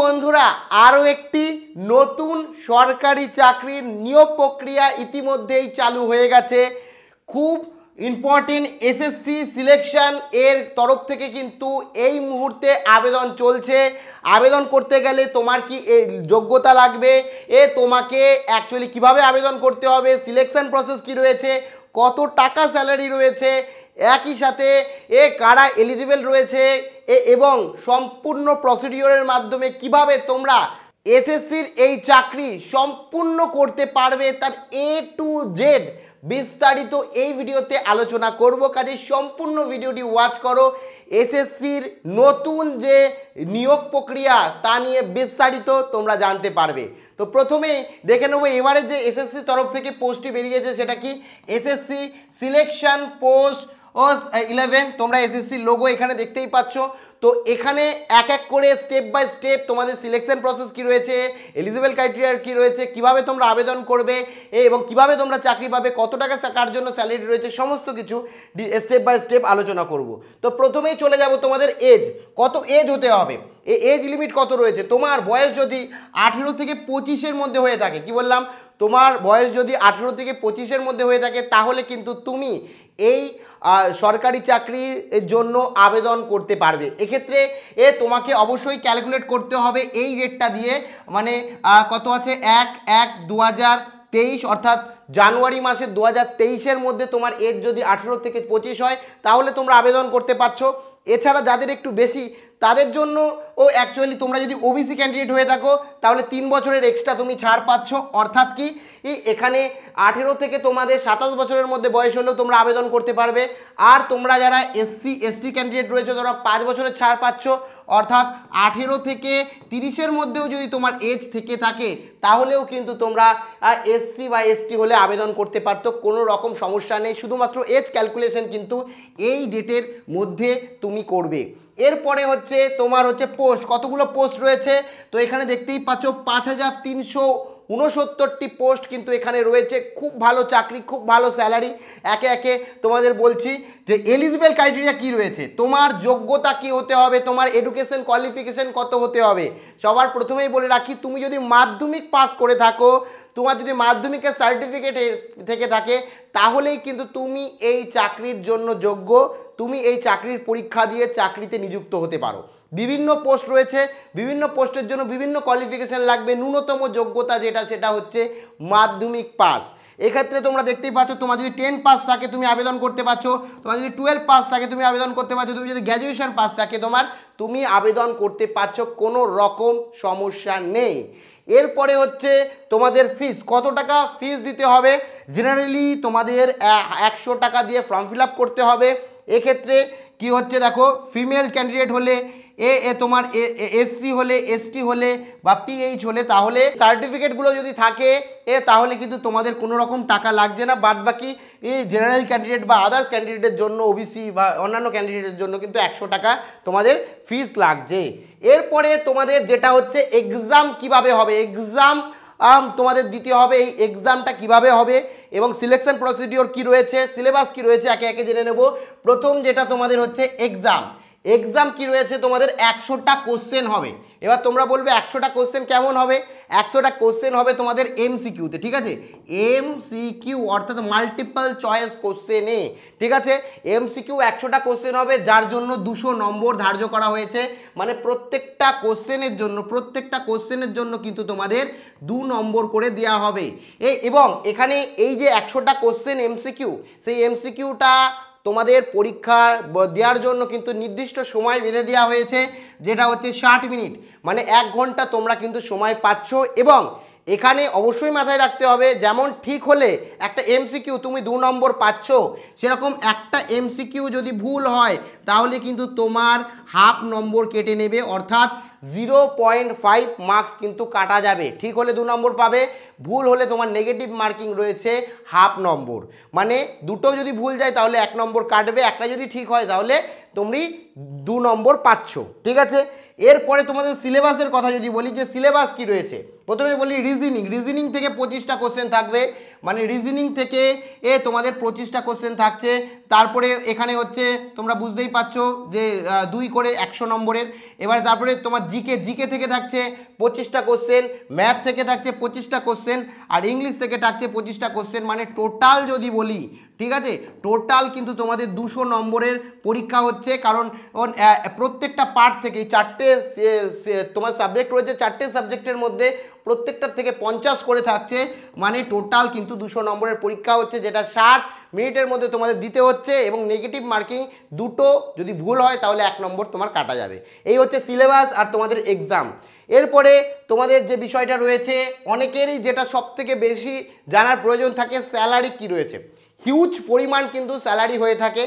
বন্ধুরা আরও একটি নতুন সরকারি চাকরির নিয়োগ প্রক্রিয়া ইতিমধ্যেই চালু হয়ে গেছে খুব ইম্পর্টেন্ট এসএসসি সিলেকশন এর তরফ থেকে কিন্তু এই মুহূর্তে আবেদন চলছে আবেদন করতে গেলে তোমার কি যোগ্যতা লাগবে এ তোমাকে অ্যাকচুয়ালি কিভাবে আবেদন করতে হবে সিলেকশন প্রসেস কি রয়েছে কত টাকা স্যালারি রয়েছে একই সাথে এ কারা এলিজিবেল রয়েছে এবং সম্পূর্ণ প্রসিডিওরের মাধ্যমে কিভাবে তোমরা এসএসসির এই চাকরি সম্পূর্ণ করতে পারবে তার এ টু জেড বিস্তারিত এই ভিডিওতে আলোচনা করব কাজে সম্পূর্ণ ভিডিওটি ওয়াচ করো এসএসসির নতুন যে নিয়োগ প্রক্রিয়া তা নিয়ে বিস্তারিত তোমরা জানতে পারবে তো প্রথমেই দেখে নেবো এবারে যে এসএসসির তরফ থেকে পোস্টটি বেরিয়েছে সেটা কি এসএসসি সিলেকশন পোস্ট ও ইলেভেন তোমরা এসএসসির লোগো এখানে দেখতেই পাচ্ছ তো এখানে এক এক করে স্টেপ বাই স্টেপ তোমাদের সিলেকশন প্রসেস কি রয়েছে এলিজিবল ক্রাইটেরিয়ার কি রয়েছে কিভাবে তোমরা আবেদন করবে এবং কিভাবে তোমরা চাকরি পাবে কত টাকা কার জন্য স্যালারি রয়েছে সমস্ত কিছু স্টেপ বাই স্টেপ আলোচনা করব তো প্রথমেই চলে যাব তোমাদের এজ কত এজ হতে হবে এ এজ লিমিট কত রয়েছে তোমার বয়স যদি আঠেরো থেকে পঁচিশের মধ্যে হয়ে থাকে কি বললাম তোমার বয়স যদি আঠেরো থেকে পঁচিশের মধ্যে হয়ে থাকে তাহলে কিন্তু তুমি এই সরকারি চাকরির জন্য আবেদন করতে পারবে এক্ষেত্রে এ তোমাকে অবশ্যই ক্যালকুলেট করতে হবে এই রেটটা দিয়ে মানে কত আছে এক এক দু তেইশ অর্থাৎ জানুয়ারি মাসে দু হাজার মধ্যে তোমার এজ যদি আঠেরো থেকে পঁচিশ হয় তাহলে তোমরা আবেদন করতে পারছো এছাড়া যাদের একটু বেশি তাদের জন্য ও অ্যাকচুয়ালি তোমরা যদি ওবিসি ক্যান্ডিডেট হয়ে থাকো তাহলে তিন বছরের এক্সট্রা তুমি ছাড় পাচ্ছ অর্থাৎ কি এখানে আঠেরো থেকে তোমাদের সাতাশ বছরের মধ্যে বয়স হলেও তোমরা আবেদন করতে পারবে আর তোমরা যারা এসসি এসটি ক্যান্ডিডেট রয়েছে ধরো পাঁচ বছরের ছাড় পাচ্ছ অর্থাৎ আঠেরো থেকে তিরিশের মধ্যেও যদি তোমার এজ থেকে থাকে তাহলেও কিন্তু তোমরা এসসি বা এসটি হলে আবেদন করতে পারতো কোনো রকম সমস্যা নেই শুধুমাত্র এজ ক্যালকুলেশন কিন্তু এই ডেটের মধ্যে তুমি করবে এরপরে হচ্ছে তোমার হচ্ছে পোস্ট কতগুলো পোস্ট রয়েছে তো এখানে দেখতেই পাচ্ছ পাঁচ হাজার তিনশো উনসত্তরটি পোস্ট কিন্তু এখানে রয়েছে খুব ভালো চাকরি খুব ভালো স্যালারি একে একে তোমাদের বলছি যে এলিজিবেল ক্রাইটেরিয়া কি রয়েছে তোমার যোগ্যতা কি হতে হবে তোমার এডুকেশন কোয়ালিফিকেশন কত হতে হবে সবার প্রথমেই বলে রাখি তুমি যদি মাধ্যমিক পাস করে থাকো তোমার যদি মাধ্যমিকের সার্টিফিকেট থেকে থাকে তাহলেই কিন্তু তুমি এই চাকরির জন্য যোগ্য তুমি এই চাকরির পরীক্ষা দিয়ে চাকরিতে নিযুক্ত হতে পারো বিভিন্ন পোস্ট রয়েছে বিভিন্ন পোস্টের জন্য বিভিন্ন কোয়ালিফিকেশান লাগবে ন্যূনতম যোগ্যতা যেটা সেটা হচ্ছে মাধ্যমিক পাস এক্ষেত্রে তোমরা দেখতেই পাচ্ছ তোমার যদি টেন পাস থাকে তুমি আবেদন করতে পারছো তোমার যদি টুয়েলভ পাস থাকে তুমি আবেদন করতে পারছো তুমি যদি গ্র্যাজুয়েশান পাস থাকে তোমার তুমি আবেদন করতে পারছো কোনো রকম সমস্যা নেই এরপরে হচ্ছে তোমাদের ফিস কত টাকা ফিস দিতে হবে জেনারেলি তোমাদের একশো টাকা দিয়ে ফর্ম ফিল করতে হবে এক্ষেত্রে কি হচ্ছে দেখো ফিমেল ক্যান্ডিডেট হলে এ এ তোমার এসসি হলে এসটি হলে বা পিএইচ হলে তাহলে সার্টিফিকেটগুলো যদি থাকে এ তাহলে কিন্তু তোমাদের কোনো রকম টাকা লাগছে না বাদ বাকি জেনারেল ক্যান্ডিডেট বা আদার্স ক্যান্ডিডেটের জন্য ওবিসি বা অন্যান্য ক্যান্ডিডেটের জন্য কিন্তু একশো টাকা তোমাদের ফিস লাগছে এরপরে তোমাদের যেটা হচ্ছে এক্সাম কিভাবে হবে এক্সাম তোমাদের দিতে হবে এই এক্সামটা কিভাবে হবে এবং সিলেকশন প্রসিডিওর কি রয়েছে সিলেবাস কি রয়েছে একে একে জেনে নেব প্রথম যেটা তোমাদের হচ্ছে এক্সাম এক্সাম কি রয়েছে তোমাদের একশোটা কোশ্চেন হবে এবার তোমরা বলবে একশোটা কোশ্চেন কেমন হবে একশোটা কোশ্চেন হবে তোমাদের এমসিকিউতে ঠিক আছে এমসিকিউ অর্থাৎ মাল্টিপল চয়েস কোশ্চেনে ঠিক আছে এমসিকিউ একশোটা কোশ্চেন হবে যার জন্য দুশো নম্বর ধার্য করা হয়েছে মানে প্রত্যেকটা কোশ্চেনের জন্য প্রত্যেকটা কোশ্চেনের জন্য কিন্তু তোমাদের দু নম্বর করে দেওয়া হবে এবং এখানে এই যে একশোটা কোশ্চেন এমসিকিউ সেই এমসিকিউটা তোমাদের পরীক্ষা দেওয়ার জন্য কিন্তু নির্দিষ্ট সময় বেঁধে দেওয়া হয়েছে যেটা হচ্ছে ষাট মিনিট মানে এক ঘন্টা তোমরা কিন্তু সময় পাচ্ছ এবং এখানে অবশ্যই মাথায় রাখতে হবে যেমন ঠিক হলে একটা এমসিকিউ তুমি দু নম্বর পাচ্ছ সেরকম একটা এমসিকিউ যদি ভুল হয় তাহলে কিন্তু তোমার হাফ নম্বর কেটে নেবে অর্থাৎ জিরো পয়েন্ট ফাইভ মার্কস কিন্তু কাটা যাবে ঠিক হলে দু নম্বর পাবে ভুল হলে তোমার নেগেটিভ মার্কিং রয়েছে হাফ নম্বর মানে দুটো যদি ভুল যায় তাহলে এক নম্বর কাটবে একটা যদি ঠিক হয় তাহলে তুমি দু নম্বর পাচ্ছ ঠিক আছে এরপরে তোমাদের সিলেবাসের কথা যদি বলি যে সিলেবাস কি রয়েছে প্রথমে বলি রিজনিং রিজনিং থেকে পঁচিশটা কোশ্চেন থাকবে মানে রিজনিং থেকে এ তোমাদের পঁচিশটা কোশ্চেন থাকছে তারপরে এখানে হচ্ছে তোমরা বুঝতেই পারছো যে দুই করে একশো নম্বরের এবারে তারপরে তোমার জিকে জিকে থেকে থাকছে পঁচিশটা কোশ্চেন ম্যাথ থেকে থাকছে পঁচিশটা কোশ্চেন আর ইংলিশ থেকে থাকছে পঁচিশটা কোশ্চেন মানে টোটাল যদি বলি ঠিক আছে টোটাল কিন্তু তোমাদের দুশো নম্বরের পরীক্ষা হচ্ছে কারণ প্রত্যেকটা পার্ট থেকে চারটে তোমার সাবজেক্ট রয়েছে চারটে সাবজেক্টের মধ্যে প্রত্যেকটার থেকে পঞ্চাশ করে থাকছে মানে টোটাল কিন্তু দুশো নম্বরের পরীক্ষা হচ্ছে যেটা ষাট মিনিটের মধ্যে তোমাদের দিতে হচ্ছে এবং নেগেটিভ মার্কিং দুটো যদি ভুল হয় তাহলে এক নম্বর তোমার কাটা যাবে এই হচ্ছে সিলেবাস আর তোমাদের এক্সাম এরপরে তোমাদের যে বিষয়টা রয়েছে অনেকেরই যেটা সবথেকে বেশি জানার প্রয়োজন থাকে স্যালারি কি রয়েছে হিউজ পরিমাণ কিন্তু স্যালারি হয়ে থাকে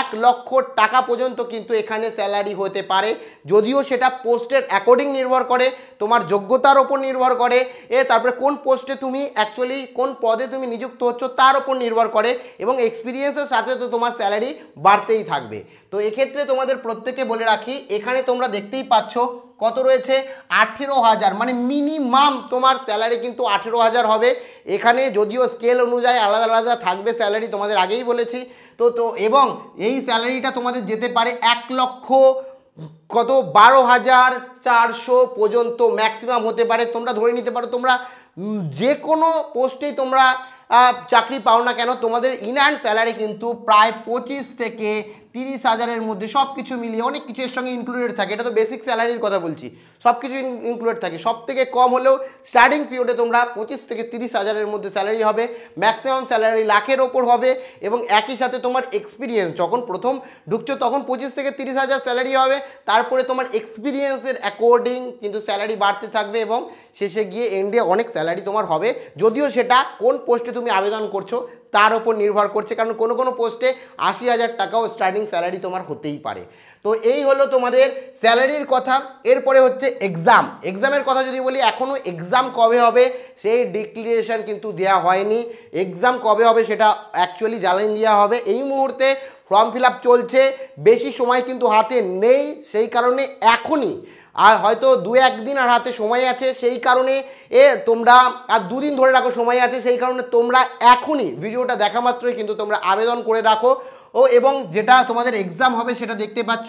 এক লক্ষ টাকা পর্যন্ত কিন্তু এখানে স্যালারি হতে পারে যদিও সেটা পোস্টের অ্যাকর্ডিং নির্ভর করে তোমার যোগ্যতার ওপর নির্ভর করে এ তারপরে কোন পোস্টে তুমি অ্যাকচুয়ালি কোন পদে তুমি নিযুক্ত হচ্ছ তার ওপর নির্ভর করে এবং এক্সপিরিয়েন্সের সাথে তো তোমার স্যালারি বাড়তেই থাকবে তো এক্ষেত্রে তোমাদের প্রত্যেকে বলে রাখি এখানে তোমরা দেখতেই পাচ্ছ কত রয়েছে আঠেরো হাজার মানে মিনিমাম তোমার স্যালারি কিন্তু আঠেরো হাজার হবে এখানে যদিও স্কেল অনুযায়ী আলাদা আলাদা থাকবে স্যালারি তোমাদের আগেই বলেছি তো তো এবং এই স্যালারিটা তোমাদের যেতে পারে এক লক্ষ কত বারো হাজার চারশো পর্যন্ত ম্যাক্সিমাম হতে পারে তোমরা ধরে নিতে পারো তোমরা যে কোনো পোস্টেই তোমরা চাকরি পাও না কেন তোমাদের ইন স্যালারি কিন্তু প্রায় পঁচিশ থেকে তিরিশ হাজারের মধ্যে সব কিছু মিলিয়ে অনেক কিছুর সঙ্গে ইনক্লুডেড থাকে এটা তো বেসিক স্যালারির কথা বলছি সব কিছু ইনক্লুডেড থাকে সব থেকে কম হলেও স্টার্টিং পিরিয়ডে তোমরা পঁচিশ থেকে তিরিশ হাজারের মধ্যে স্যালারি হবে ম্যাক্সিমাম স্যালারি লাখের ওপর হবে এবং একই সাথে তোমার এক্সপিরিয়েন্স যখন প্রথম ঢুকছো তখন পঁচিশ থেকে তিরিশ হাজার স্যালারি হবে তারপরে তোমার এক্সপিরিয়েন্সের অ্যাকর্ডিং কিন্তু স্যালারি বাড়তে থাকবে এবং শেষে গিয়ে এন্ডে অনেক স্যালারি তোমার হবে যদিও সেটা কোন পোস্টে তুমি আবেদন করছো তার ওপর নির্ভর করছে কারণ কোনো কোনো পোস্টে আশি হাজার টাকাও স্টার্টিং স্যালারি তোমার হতেই পারে তো এই হলো তোমাদের স্যালারির কথা এরপরে হচ্ছে এক্সাম এক্সামের কথা যদি বলি এখনও এক্সাম কবে হবে সেই ডিক্লারেশান কিন্তু দেওয়া হয়নি এক্সাম কবে হবে সেটা অ্যাকচুয়ালি জানিয়ে দেওয়া হবে এই মুহূর্তে ফর্ম ফিল চলছে বেশি সময় কিন্তু হাতে নেই সেই কারণে এখনই আর হয়তো দু একদিন আর হাতে সময় আছে সেই কারণে এ তোমরা আর দুদিন ধরে রাখো সময় আছে সেই কারণে তোমরা এখনই ভিডিওটা দেখা মাত্রই কিন্তু তোমরা আবেদন করে রাখো ও এবং যেটা তোমাদের এক্সাম হবে সেটা দেখতে পাচ্ছ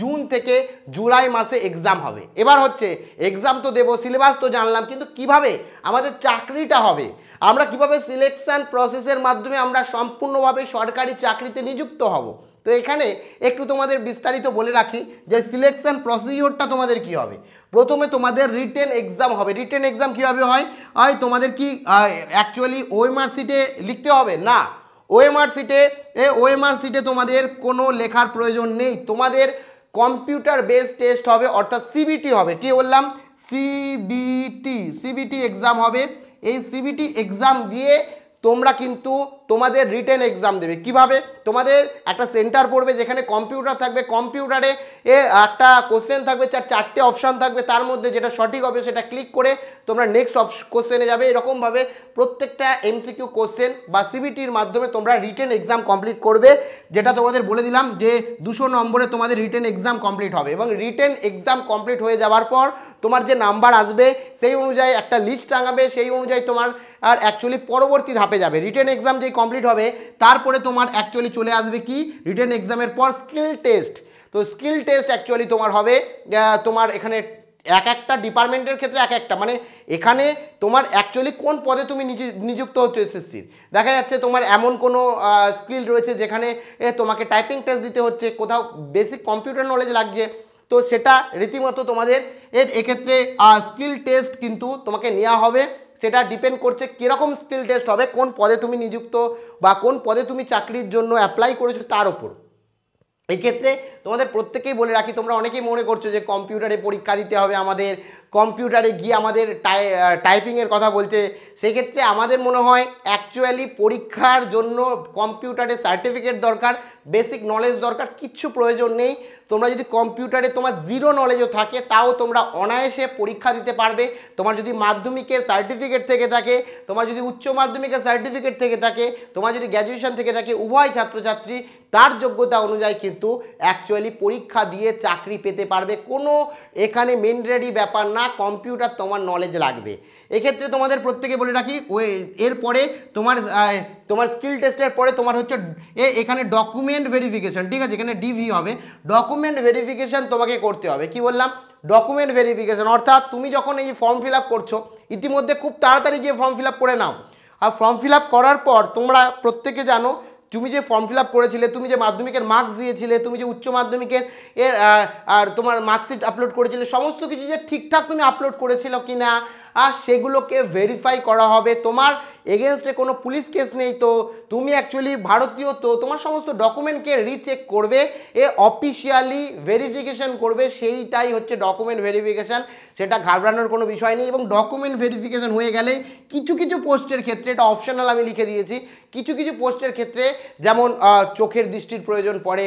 জুন থেকে জুলাই মাসে এক্সাম হবে এবার হচ্ছে এক্সাম তো দেবো সিলেবাস তো জানলাম কিন্তু কিভাবে আমাদের চাকরিটা হবে আমরা কিভাবে সিলেকশান প্রসেসের মাধ্যমে আমরা সম্পূর্ণভাবে সরকারি চাকরিতে নিযুক্ত হব তো এখানে একটু তোমাদের বিস্তারিত বলে রাখি যে সিলেকশন প্রসিডিওরটা তোমাদের কি হবে প্রথমে তোমাদের রিটেন এক্সাম হবে রিটেন এক্সাম কীভাবে হয় হয় তোমাদের কি অ্যাকচুয়ালি ওএমআর সিটে লিখতে হবে না ওএমআর সিটে এ ওএমআর সিটে তোমাদের কোনো লেখার প্রয়োজন নেই তোমাদের কম্পিউটার বেস টেস্ট হবে অর্থাৎ সিবিটি হবে কি বললাম সিবিটি সিবিটি এক্সাম হবে এই সিবিটি এক্সাম দিয়ে তোমরা কিন্তু তোমাদের রিটেন এক্সাম দেবে কিভাবে তোমাদের একটা সেন্টার পড়বে যেখানে কম্পিউটার থাকবে কম্পিউটারে এ একটা কোশ্চেন থাকবে চার চারটে অপশান থাকবে তার মধ্যে যেটা সঠিক হবে সেটা ক্লিক করে তোমরা নেক্সট কোশ্চেনে যাবে এরকমভাবে প্রত্যেকটা এমসিকিউ কোশ্চেন বা সিবিটির মাধ্যমে তোমরা রিটেন এক্সাম কমপ্লিট করবে যেটা তোমাদের বলে দিলাম যে দুশো নম্বরে তোমাদের রিটেন এক্সাম কমপ্লিট হবে এবং রিটেন এক্সাম কমপ্লিট হয়ে যাওয়ার পর তোমার যে নাম্বার আসবে সেই অনুযায়ী একটা লিস্ট টাঙাবে সেই অনুযায়ী তোমার আর অ্যাকচুয়ালি পরবর্তী ধাপে যাবে রিটেন এক্সাম যে কমপ্লিট হবে তারপরে তোমার অ্যাকচুয়ালি চলে আসবে কি রিটার্ন এক্সামের পর স্কিল টেস্ট তো স্কিল টেস্ট অ্যাকচুয়ালি তোমার হবে তোমার এখানে এক একটা ডিপার্টমেন্টের ক্ষেত্রে এক একটা মানে এখানে তোমার অ্যাকচুয়ালি কোন পদে তুমি নিজে নিযুক্ত হচ্ছে এসএসসির দেখা যাচ্ছে তোমার এমন কোনো স্কিল রয়েছে যেখানে তোমাকে টাইপিং টেস্ট দিতে হচ্ছে কোথাও বেসিক কম্পিউটার নলেজ লাগছে তো সেটা রীতিমতো তোমাদের এর এক্ষেত্রে স্কিল টেস্ট কিন্তু তোমাকে নেওয়া হবে সেটা ডিপেন্ড করছে কীরকম স্কিল টেস্ট হবে কোন পদে তুমি নিযুক্ত বা কোন পদে তুমি চাকরির জন্য অ্যাপ্লাই করেছো তার ওপর এক্ষেত্রে তোমাদের প্রত্যেকেই বলে রাখি তোমরা অনেকেই মনে করছো যে কম্পিউটারে পরীক্ষা দিতে হবে আমাদের কম্পিউটারে গিয়ে আমাদের টাইপিংয়ের কথা বলছে সেক্ষেত্রে আমাদের মনে হয় অ্যাকচুয়ালি পরীক্ষার জন্য কম্পিউটারে সার্টিফিকেট দরকার বেসিক নলেজ দরকার কিচ্ছু প্রয়োজন নেই তোমরা যদি কম্পিউটারে তোমার জিরো নলেজও থাকে তাও তোমরা অনায়াসে পরীক্ষা দিতে পারবে তোমার যদি মাধ্যমিকে সার্টিফিকেট থেকে থাকে তোমার যদি উচ্চ মাধ্যমিকের সার্টিফিকেট থেকে থাকে তোমার যদি গ্র্যাজুয়েশন থেকে থাকে উভয় ছাত্রছাত্রী তার যোগ্যতা অনুযায়ী কিন্তু অ্যাকচুয়ালি পরীক্ষা দিয়ে চাকরি পেতে পারবে কোনো এখানে মেন্ডারি ব্যাপার না কম্পিউটার তোমার নলেজ লাগবে এক্ষেত্রে তোমাদের প্রত্যেকে বলে রাখি ওই এরপরে তোমার তোমার স্কিল টেস্টের পরে তোমার হচ্ছে এখানে ডকুমেন্ট ভেরিফিকেশন ঠিক আছে এখানে ডিভি হবে ডকুমেন্ট ডকুমেন্ট ভেরিফিকেশান তোমাকে করতে হবে কি বললাম ডকুমেন্ট ভেরিফিকেশান অর্থাৎ তুমি যখন এই ফর্ম ফিল আপ করছো ইতিমধ্যে খুব তাড়াতাড়ি গিয়ে ফর্ম ফিল করে নাও আর ফর্ম ফিল করার পর তোমরা প্রত্যেকে জানো তুমি যে ফর্ম ফিল করেছিলে তুমি যে মাধ্যমিকের মার্কস দিয়েছিলে তুমি যে উচ্চ মাধ্যমিকের এর আর তোমার মার্কশিট আপলোড করেছিলে সমস্ত কিছু যে ঠিকঠাক তুমি আপলোড করেছিল কি না আর সেগুলোকে ভেরিফাই করা হবে তোমার এগেনস্টে কোনো পুলিশ কেস নেই তো তুমি অ্যাকচুয়ালি ভারতীয় তো তোমার সমস্ত ডকুমেন্টকে রিচেক করবে এ অফিসিয়ালি ভেরিফিকেশন করবে সেইটাই হচ্ছে ডকুমেন্ট ভেরিফিকেশান সেটা ঘাবড়ানোর কোনো বিষয় নেই এবং ডকুমেন্ট ভেরিফিকেশন হয়ে গেলে কিছু কিছু পোস্টের ক্ষেত্রে এটা অপশনাল আমি লিখে দিয়েছি কিছু কিছু পোস্টের ক্ষেত্রে যেমন চোখের দৃষ্টির প্রয়োজন পড়ে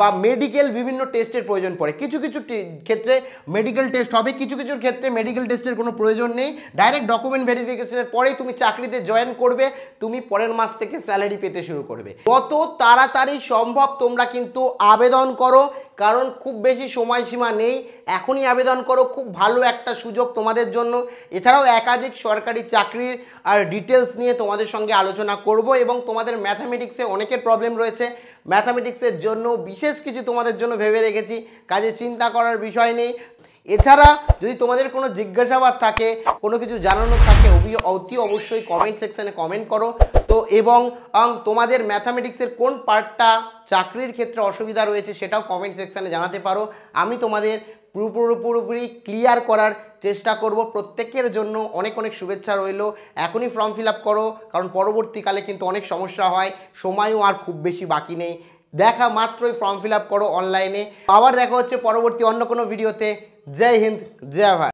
বা মেডিকেল বিভিন্ন টেস্টের প্রয়োজন পড়ে কিছু কিছু ক্ষেত্রে মেডিকেল টেস্ট হবে কিছু কিছু ক্ষেত্রে মেডিকেল টেস্টের কোনো প্রয়োজন নেই ডাইরেক্ট ডকুমেন্ট ভেরিফিকেশনের পরেই তুমি চাকরিতে জয়েন করবে তুমি পরের মাস থেকে স্যালারি পেতে শুরু করবে কত তাড়াতাড়ি সম্ভব তোমরা কিন্তু আবেদন করো কারণ খুব বেশি সময়সীমা নেই এখনই আবেদন করো খুব ভালো একটা সুযোগ তোমাদের জন্য এছাড়াও একাধিক সরকারি চাকরির আর ডিটেলস নিয়ে তোমাদের সঙ্গে আলোচনা করব এবং তোমাদের ম্যাথামেটিক্সে অনেকের প্রবলেম রয়েছে ম্যাথামেটিক্সের জন্য বিশেষ কিছু তোমাদের জন্য ভেবে রেখেছি কাজে চিন্তা করার বিষয় নেই এছাড়া যদি তোমাদের কোনো জিজ্ঞাসাবাদ থাকে কোনো কিছু জানানোর থাকে অতি অবশ্যই কমেন্ট সেকশানে কমেন্ট করো তো এবং তোমাদের ম্যাথামেটিক্সের কোন পার্টটা চাকরির ক্ষেত্রে অসুবিধা রয়েছে সেটাও কমেন্ট সেকশানে জানাতে পারো আমি তোমাদের পুরোপুরি ক্লিয়ার করার চেষ্টা করব প্রত্যেকের জন্য অনেক অনেক শুভেচ্ছা রইল এখনই ফর্ম ফিল করো কারণ পরবর্তীকালে কিন্তু অনেক সমস্যা হয় সময়ও আর খুব বেশি বাকি নেই দেখা মাত্রই ফর্ম ফিল করো অনলাইনে আবার দেখা হচ্ছে পরবর্তী অন্য কোনো ভিডিওতে জয় হিন্দ জয় ভারত